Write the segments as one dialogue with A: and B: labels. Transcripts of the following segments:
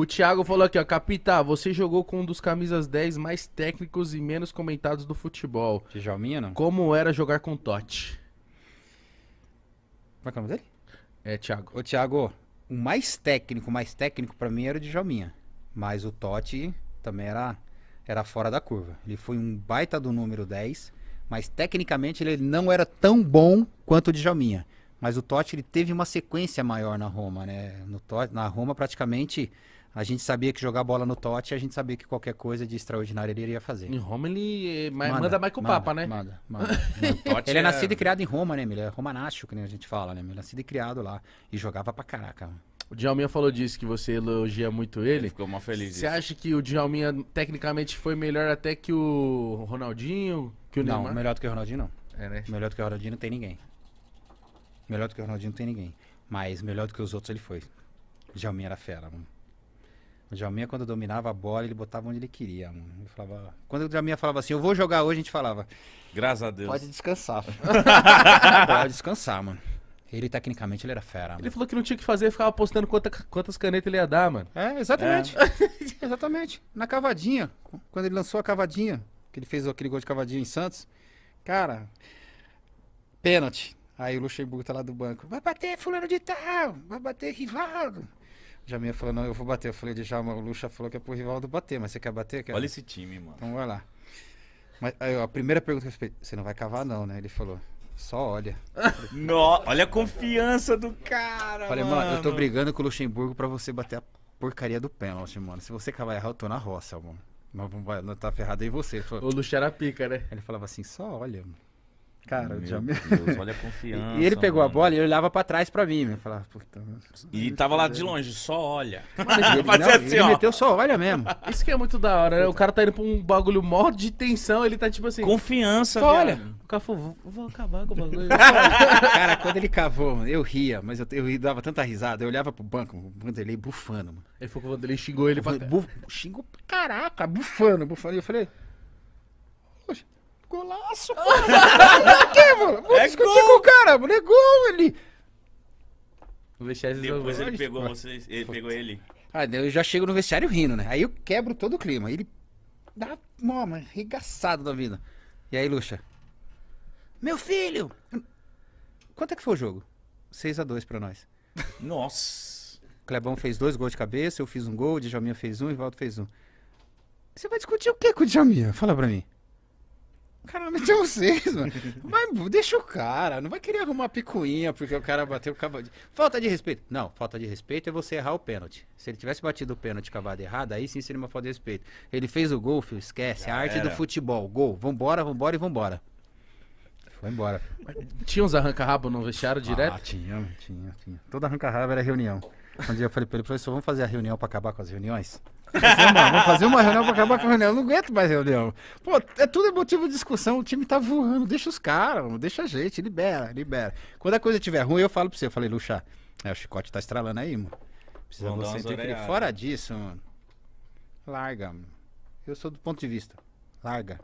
A: O Thiago falou aqui, ó. Capitá, você jogou com um dos camisas 10 mais técnicos e menos comentados do futebol. Djalminha, não? Como era jogar com Totti?
B: Como é que é o nome dele? É, Thiago. Ô, Thiago, o mais técnico, o mais técnico para mim era o Djalminha. Mas o Totti também era, era fora da curva. Ele foi um baita do número 10, mas tecnicamente ele não era tão bom quanto o Djalminha. Mas o Totti ele teve uma sequência maior na Roma, né? No Totti, na Roma praticamente a gente sabia que jogar bola no Totti, a gente sabia que qualquer coisa de extraordinário ele iria fazer. Em Roma ele eh, manda, manda mais com o Papa, né? Manda, manda. ele é, é... nascido e criado em Roma, né? Ele é romanacho que nem a gente
A: fala, né? Ele é nascido e criado lá e jogava pra caraca. O Djalminha falou disso, que você elogia muito ele. ele ficou uma feliz. Você acha que o Djalminha tecnicamente foi melhor até que o Ronaldinho, que o Neymar? Não, melhor do que o Ronaldinho não.
B: É, né? Melhor do que o Ronaldinho não tem ninguém. Melhor do que o Ronaldinho não tem ninguém. Mas melhor do que os outros ele foi. O Jalminha era fera, mano. O Jalminha, quando dominava a bola, ele botava onde ele queria, mano. falava... Quando o Jalminha falava assim, eu vou jogar hoje, a gente falava... Graças a Deus. Pode descansar. Pode descansar, mano.
A: Ele, tecnicamente, ele era fera, mano. Ele falou que não tinha que fazer, ficava apostando quanta, quantas canetas ele ia dar, mano. É,
B: exatamente. É. exatamente. Na cavadinha, quando ele lançou a cavadinha, que ele fez aquele gol de cavadinha em Santos, cara, pênalti. Aí o Luxemburgo tá lá do banco. Vai bater fulano de tal, vai bater Rivaldo. O Jaminha falou, não, eu vou bater. Eu falei, de Djalma, o Luxa falou que é pro Rivaldo bater, mas você quer bater? Quer? Olha esse time, mano. Então vai lá. Mas aí, a primeira pergunta que eu fiz, você não vai cavar não, né? Ele falou, só olha. no, olha a confiança do cara, Falei, mano. mano, eu tô brigando com o Luxemburgo pra você bater a porcaria do pênalti, mano. Se você cavar errar, eu tô na roça, mano. Mas não tá ferrado em você. falou, o Luxa era pica, né? Ele falava assim, só olha, mano. Cara, Meu o Deus, olha a confiança. E ele pegou mano. a
A: bola e olhava pra trás pra mim. Né? Eu falava, puta. E tava lá de longe, só olha. Mas ele, não, assim, ele meteu só olha mesmo. Isso que é muito da hora, né? O cara tá indo pra um bagulho mó de tensão, ele tá tipo assim. Confiança, só olha. O cara falou, vou acabar com o bagulho. cara, quando ele
B: cavou, eu ria, mas eu, eu dava tanta risada. Eu olhava pro banco, o Vanderlei bufando, mano. Ele falou que o
A: Vanderlei xingou ele. Eu pra... Buf... Xingou pra caraca, bufando, bufando. E eu falei. Golaço, pô! Por quê, mano? Vou é discutir gol. com o cara, mano. É gol, ele. O vestiário Depois ele pegou vocês, ele Puta. pegou ele. Ah, eu
B: já chego no vestiário rindo, né? Aí eu quebro todo o clima. ele dá uma arregaçada da vida. E aí, Luxa? Meu filho! Quanto é que foi o jogo? 6x2 pra nós. Nossa! Clebão fez dois gols de cabeça, eu fiz um gol, o Djalminha fez um e o Valdo fez um. Você vai discutir o que com o Djalminha? Fala pra mim. Cara, mas vocês, mano. Mas deixa o cara. Não vai querer arrumar picuinha porque o cara bateu cavado. Falta de respeito. Não, falta de respeito é você errar o pênalti. Se ele tivesse batido o pênalti cavado errado, aí sim seria uma falta de respeito. Ele fez o gol, filho, esquece. Já a arte era. do futebol. Gol. Vambora, vambora e vambora. Foi embora. Tinha uns arranca-rabo no vestiário direto? Ah, tinha, tinha, tinha. Todo arranca-rabo era reunião. Um dia eu falei pra ele, professor, vamos fazer a reunião pra acabar com as reuniões? Fazer uma, vamos fazer uma reunião pra acabar com a reunião. Eu não aguento mais reunião. Pô, é tudo é motivo de discussão. O time tá voando. Deixa os caras, deixa a gente, libera, libera. Quando a coisa estiver ruim, eu falo pra você. Eu falei, Luxa, é, o chicote tá estralando aí, mano. Precisa Vamos você ter Fora disso, mano. Larga, mano. Eu sou do ponto de vista. Larga.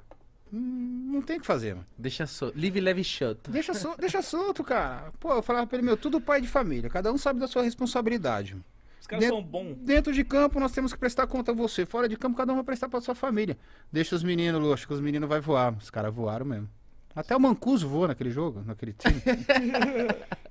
B: Hum, não tem o que fazer, mano. Deixa solto. Live, leve e solto. Deixa, deixa solto, cara. Pô, eu falava pra ele, meu, tudo pai de família. Cada um sabe da sua responsabilidade, mano. Os caras dentro, são bons. Dentro de campo nós temos que prestar conta a você. Fora de campo, cada um vai prestar pra sua família. Deixa os meninos, Luxo, que os meninos vão voar. Os caras voaram mesmo. Até o Mancuso voou naquele jogo, naquele time.